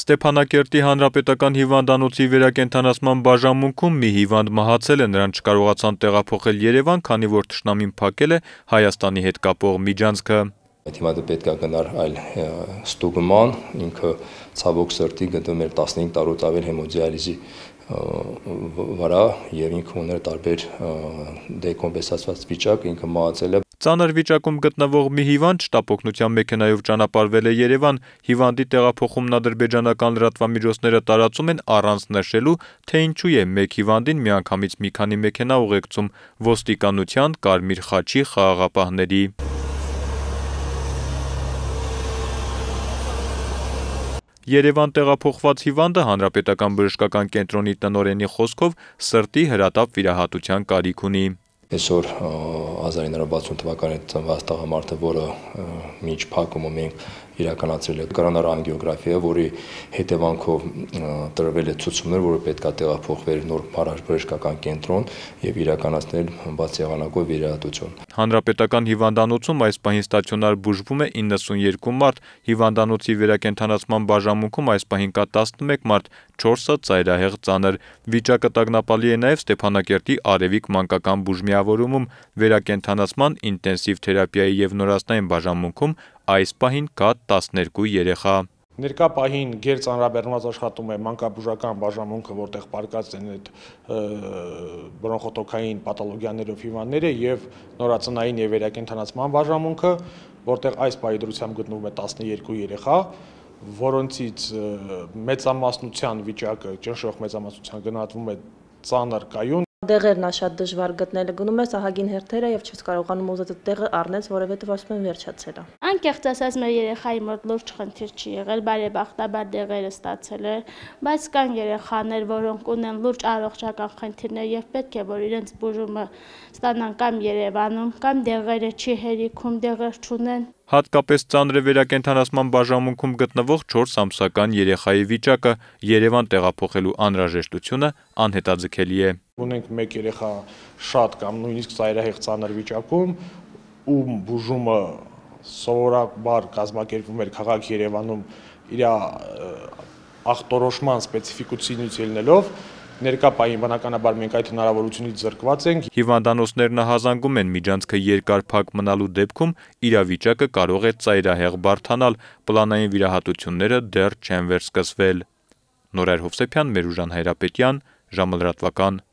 Ստեփանակերտի հանրապետական հիվանդանոցի վերակենդանացման բաժանմունքում մի հիվանդ մահացել է, նրան չկարողացան տեղափոխել Երևան, քանի որ ճշնամին փակել է Հայաստանի հետ կապող միջանցքը։ Հիմա դա պետք է գնար այլ ստուգման, ինքը ցավոք սրտի գտնվում էր 15 տարուց ավել հեմոդիալիզի վրա եւ ինքը ուներ տարբեր դեկոմպենսացված վիճակ, ինքը մահացել է Ծանր վիճակում գտնվող մի հիվանդ շտապօգնության մեքենայով ճանապարհվել է Երևան։ Հիվանդի տեղափոխումն ադրբեջանական լրատվամիջոցները տարածում են առանց նշելու, թե ինչու է մեկ հիվանդին միանգամից մի քանի մեքենա ուղեկցում ոստիկանության, Կարմիր խաչի խաղաղապահների։ Երևան տեղափոխված հիվանդը Հանրապետական բժշկական կենտրոնի տնօրենի խոսքով սրտի հրատապ վիրահատության կարիք ունի։ Այսօր 1960 թվականին ծնված տղամարդը, որը մինչ փակումը մենք իրականացրել է կրանար անգեոգրաֆիա, որի հետևանքով տրվել է ցուցումներ, որը պետքա տեղափոխվեր նոր բարաշբրեժկական կենտրոն եւ իրականացնել բաց եղանակով վերահատություն։ Հանրապետական հիվանդանոցում այս պահին ստացիոնար բուժվում է 92 մարդ, հիվանդանոցի վերակենդանացման բաժանմունքում այս պահին կա 11 մարդ, 4-ը ծայրահեղ ծանր։ Վիճակը տագնապալի է նաեւ Ստեփանակերտի Արևիկ մանկական բուժմիա վիրավորումում, վերակենդանացման, ինտենսիվ թերապիայի և նորասնային բաժանմունքում այս պահին կա 12 երեխա։ Ներկա պահին գեր ծանրաբերնված աշխատում է մանկաբուժական բաժամունքը, որտեղ պարկած են այդ բրոնխոտոքային պաթոլոգիաներով հիվանդները եւ նորածնային եւ վերակենդանացման բաժամունքը, որտեղ այս պահի դրությամբ գտնվում է 12 երեխա, որոնցից մեծամասնության վիճակը, ճնշող մեծամասնության գնահատվում է ծանր կայուն, դեղերն է շատ դժվար գտնելը։ Գնում ես ահագին հերթերը եւ չես կարողանում ուզած դեղը առնես, որովհետեւ ասում են վերջացել է։ Անկեղծ ասած մեր երեխայի մոտ լուրջ խնդիր չի եղել, բարեբախտաբար դեղերը ստացել է, բայց կան երեխաներ, որոնք ունեն լուրջ առողջական խնդիրներ եւ պետք է որ իրենց բուժումը ստանան կամ Երևանում, կամ դեղերը չի հերիքում, դեղեր չունեն։ Հատկապես ծանր է վերակենդանացման բաժամունքում գտնվող 4 ամսական երեխայի վիճակը Երևան տեղափոխելու անհրաժեշտությունը անհետաձգելի է ունենք մեկ երեխա շատ կամ նույնիսկ ծայրահեղ ծանր վիճակում, ում բուժումը սովորաբար կազմակերպվում էր քաղաք Երևանում իր ախտորոշման սպეციფიկությունից ելնելով, ներկա պահին բնականաբար մենք այդ հնարավորությունից զրկված ենք։ Հիվանդանոցներն հազանգում են միջանցքը երկար փակ մնալու դեպքում իրավիճակը կարող է ծայրահեղ բարթանալ, պլանային վիրահատությունները դեռ չեն վերսկսվել։ Նորայր Հովսեփյան, Մերուժան Հայրապետյան, ժամը լրատվական